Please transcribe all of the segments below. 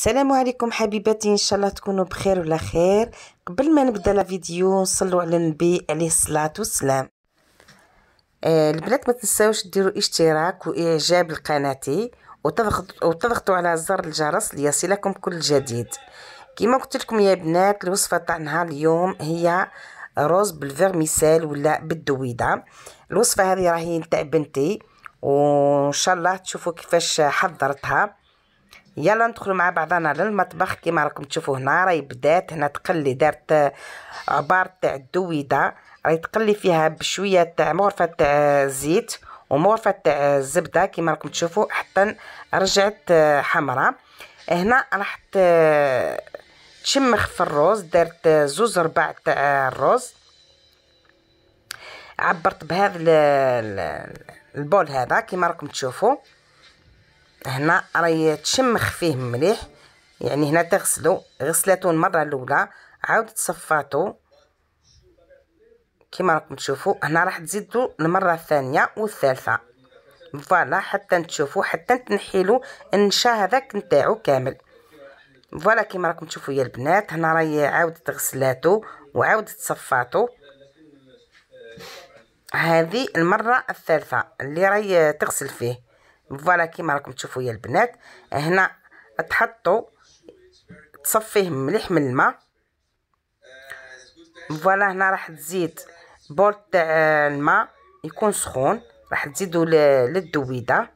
السلام عليكم حبيباتي ان شاء الله تكونوا بخير ولا خير قبل ما نبدا لا فيديو نصلوا على النبي عليه الصلاه والسلام آه البنات ما تنساوش ديروا اشتراك واعجاب لقناتي وتضغطوا وتضغطوا على زر الجرس ليصلكم كل جديد كما قلت لكم يا بنات الوصفه تاع نهار اليوم هي روز بالفيرميسال ولا بالدويده الوصفه هذه راهي تاع بنتي وان شاء الله تشوفوا كيفاش حضرتها يلا ندخلوا مع بعضنا للمطبخ كيما راكم تشوفوا هنا راهي بدات هنا تقلي دارت عبار تاع الدويده راهي تقلي فيها بشويه تاع مغرفه تاع الزيت ومغرفه تاع الزبده كيما راكم تشوفوا حتى رجعت حمراء هنا راح تشمخ في الروز دارت زوز رباع تاع الروز عبرت بهذا البول هذا كيما راكم تشوفوا هنا راهي تشمخ فيه مليح يعني هنا تغسلو غسلته المره الاولى عاود تصفاتو كما راكم تشوفوا هنا راح تزيدو المره الثانيه والثالثه فوالا حتى نشوفو حتى تنحيلو النشا هذاك نتاعو كامل فوالا كيما راكم تشوفوا يا البنات هنا راهي عاود تغسلاتو وعاود تصفاتو هذه المره الثالثه اللي راهي تغسل فيه فوالا كيما راكم تشوفوا يا البنات هنا تحطوا تصفيه مليح من الماء فوالا هنا راح تزيد بول تاع الماء يكون سخون راح تزيدوا للدويده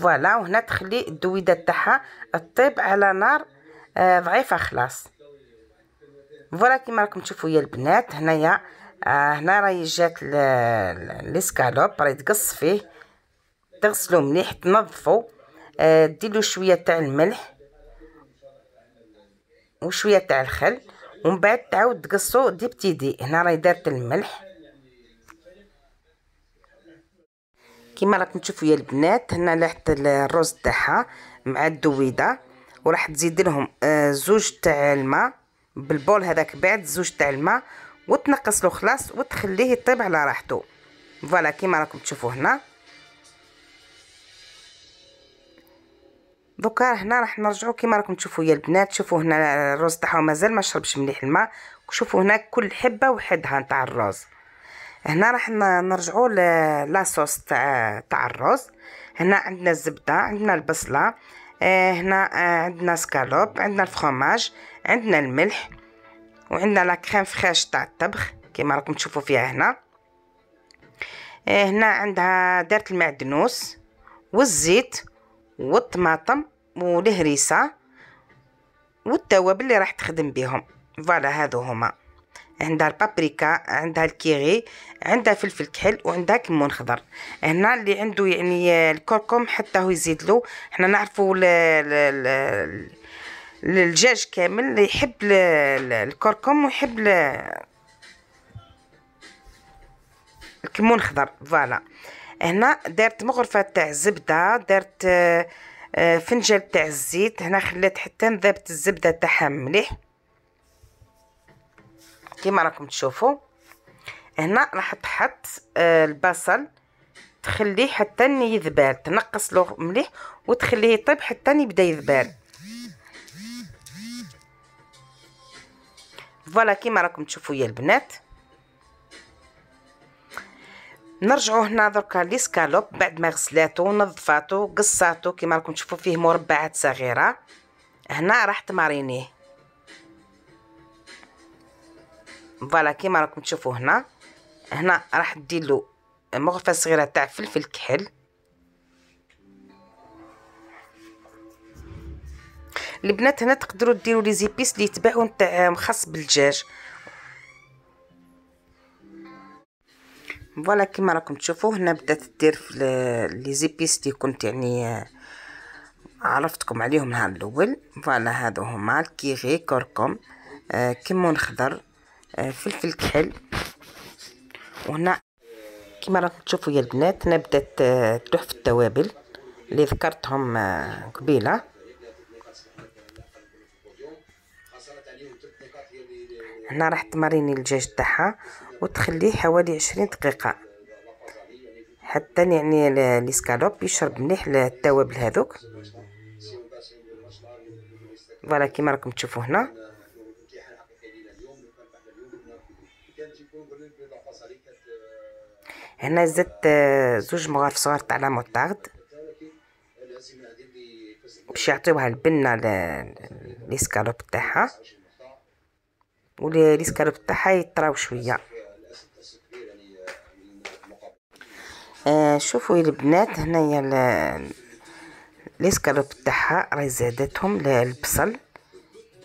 فوالا وهنا تخلي الدويده تاعها طيب على نار آه، ضعيفه خلاص فوالا كيما راكم تشوفوا يا البنات هنايا آه هنا راهي جات الاسكالوب راهي تقص فيه تغسلو مليح تنظفو آه ديرلو شويه تاع الملح وشويه تاع الخل ومن بعد تعاود تقصو دي بتيدي هنا راهي دارت الملح كيما راكم تشوفوا يا البنات هنا لحت الرز تاعها مع الدويده وراح تزيد لهم آه، زوج تاع الماء بالبول هذاك بعد زوج تاع الماء وتنقص له خلاص وتخليه يطيب على راحته فوالا كيما راكم تشوفوا هنا دوكا هنا راح نرجعوا كيما راكم تشوفوا يا البنات شوفوا هنا الرز تاعو مازال ما شربش مليح الماء شوفوا هنا كل حبه وحدها نتاع الرز هنا راح نرجعوا لاصوص تاع تاع الرز هنا عندنا الزبده عندنا البصله آه، هنا آه، عندنا سكالوب عندنا الفرماج عندنا الملح وعندنا لا كريم فريش تاع الطبخ كما راكم تشوفوا فيها هنا آه، هنا عندها دارت المعدنوس والزيت والطماطم والهريسه والتوابل اللي راح تخدم بهم فوالا هادو هما عندها البابريكا عندها الكيري عندها فلفل كحل وعندها كمون خضر هنا اللي عنده يعني الكركم حتى هو يزيد له حنا نعرفوا الدجاج كامل اللي يحب الكركم ويحب الكمون خضر فوالا هنا دارت مغرفه تاع زبده دارت آه، آه، فنجان تاع الزيت هنا خليت حتى نذابت الزبده تاعها مليح كيما راكم تشوفوا هنا راح تحط آه، البصل تخليه حتى يذبال تنقص له مليح وتخليه يطيب حتى يبدا يذبال فوالا كيما راكم تشوفوا يا البنات نرجعوا هنا دركا ليسكالوب بعد ما غسلاتو نظفاتو قصاتو كيما راكم تشوفوا فيه مربعات صغيره هنا راح تمارينيه فوالا كيما راكم تشوفوا هنا هنا راح ديرلو مغرفه صغيره تاع فلفل كحل البنات هنا تقدروا ديروا لي زيبيس اللي يتباعوا نتاع مخص بالدجاج فوالا كيما راكم تشوفوا هنا بدات دير في لي زيبيس اللي كنت يعني آه، عرفتكم عليهم نهار الاول فوالا هادو هما الكيغي كركم آه، كمون خضر آه، فلفل كحل وهنا كيما راكم تشوفوا يا البنات هنا بدات تروح في التوابل اللي ذكرتهم قبيله هنا راح تمريني الدجاج تاعها وتخليه حوالي عشرين دقيقه حتى يعني ليسكالوب يشرب مليح التوابل هذوك فوالا كيما راكم تشوفوا هنا هنا زدت زوج مغارف صغار تاع لا موطارد باش يعطيوها البنه ليسكالوب تاعها والسكالوب تاعها يطراو شويه آه شوفوا البنات هنايا الاسكالوب تاعها راهي زادتهم للبصل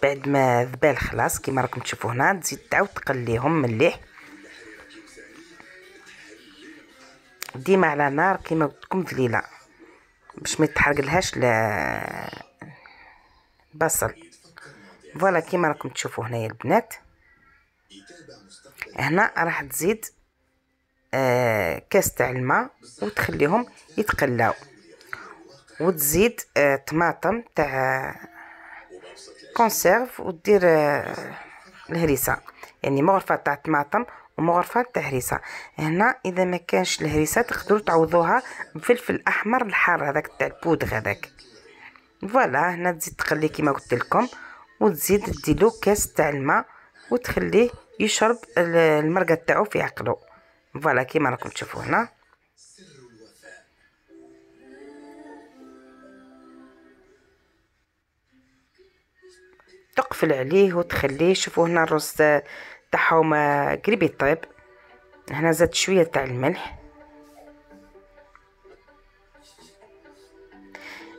بعد ما ذبال خلاص كيما راكم تشوفوا هنا تزيد تعاود تقليهم مليح ديما على نار كيما قلت لكم ذليله باش ما يتحرقلهاش البصل فوالا كيما راكم تشوفوا هنايا البنات هنا راح تزيد آه كاس تاع الماء وتخليهم يتقلاو وتزيد آه طماطم تاع كونسيرف آه، ودير آه الهريسه يعني مغرفه تاع طماطم ومغرفه تاع هريسه هنا اذا ما كانش الهريسه تقدروا تعوضوها بفلفل احمر الحار هذاك تاع البودغ هذاك فوالا هنا تزيد تقلي كيما قلت لكم وتزيد ديلو كاس تاع الماء وتخليه يشرب المرقه تاعو في عقلو فوالا كيما راكم تشوفوا هنا تقفل عليه وتخليه شوفوا هنا الرز تاعهم قريب يطيب هنا زاد شويه تاع الملح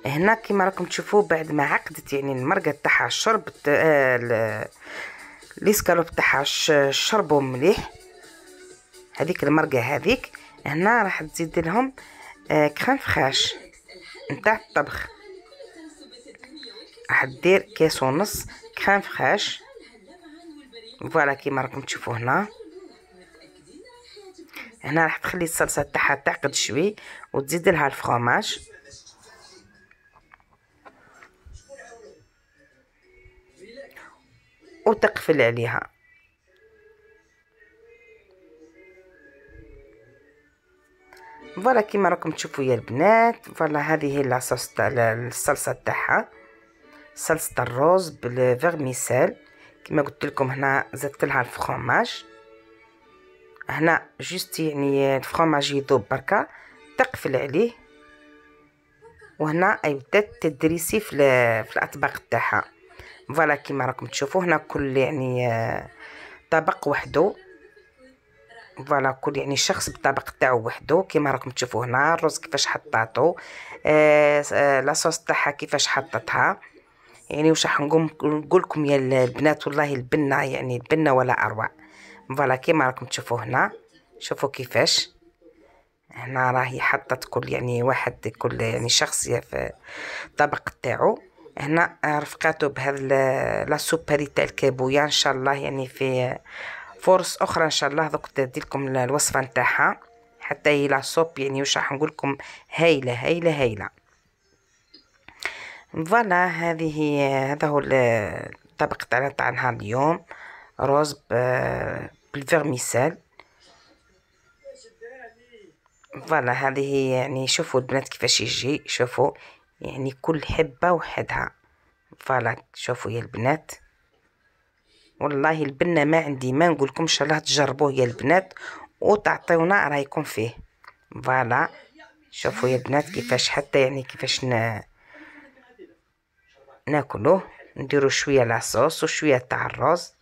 هنا كما راكم تشوفوا بعد ما عقدت يعني المرقه تاعها شربت آه، لي سكالوب تاعها شربوا مليح هذيك المرقه هذيك هنا راح تزيد لهم كريم آه، فخاش نتاع الطبخ راح دير كاس ونص كريم فخاش فوالا كيما راكم تشوفوا هنا هنا راح تخلي الصلصه تاعها تعقد شوي وتزيد لها الفرماج وتقفل عليها فوالا كيما راكم تشوفوا يا البنات فوالا هذه هي لاصوص تاع الصلصه تاعها صلصه الروز بالفيرميسيل كيما قلت لكم هنا زدت لها الفرماج هنا جوست يعني الفرماج يذوب بركه تقفل عليه وهنا اي بدات تدريسي في في الاطباق تاعها فوالا كيما راكم تشوفوا هنا كل يعني آه، طبق وحده فوالا كل يعني شخص بالطبق تاعو وحده كيما راكم تشوفوا هنا الرز كيفاش حطاتو آه, آه، لاصوص تاعها كيفاش حطتها يعني واش راح نقول لكم يا البنات والله البنه يعني البنه ولا اروع فوالا كيما راكم تشوفوا هنا شوفوا كيفاش هنا راهي حطت كل يعني واحد كل يعني شخص في الطبق تاعو هنا رفقاتو بهذا لاسوب هذه تاع الكابويا ان شاء الله يعني في فرص اخرى ان شاء الله دوك ندير لكم الوصفه نتاعها حتى هي لاسوب يعني واش راح نقول لكم هايله هايله هايله فوالا هذه هذا هو الطبق تاعنا تاع نهار اليوم روز بالفيرميسال فوالا هذه يعني شوفوا البنات كيفاش يجي شوفوا يعني كل حبة وحدها فوالا شوفوا يا البنات والله البنة ما عندي ما نقولكم شاء الله تجربوه يا البنات وتعطيونا رايكم فيه فوالا شوفوا يا البنات كيفاش حتى يعني كيفاش نا... ناكلوه نديرو شويه لاصوص وشويه تاع الرز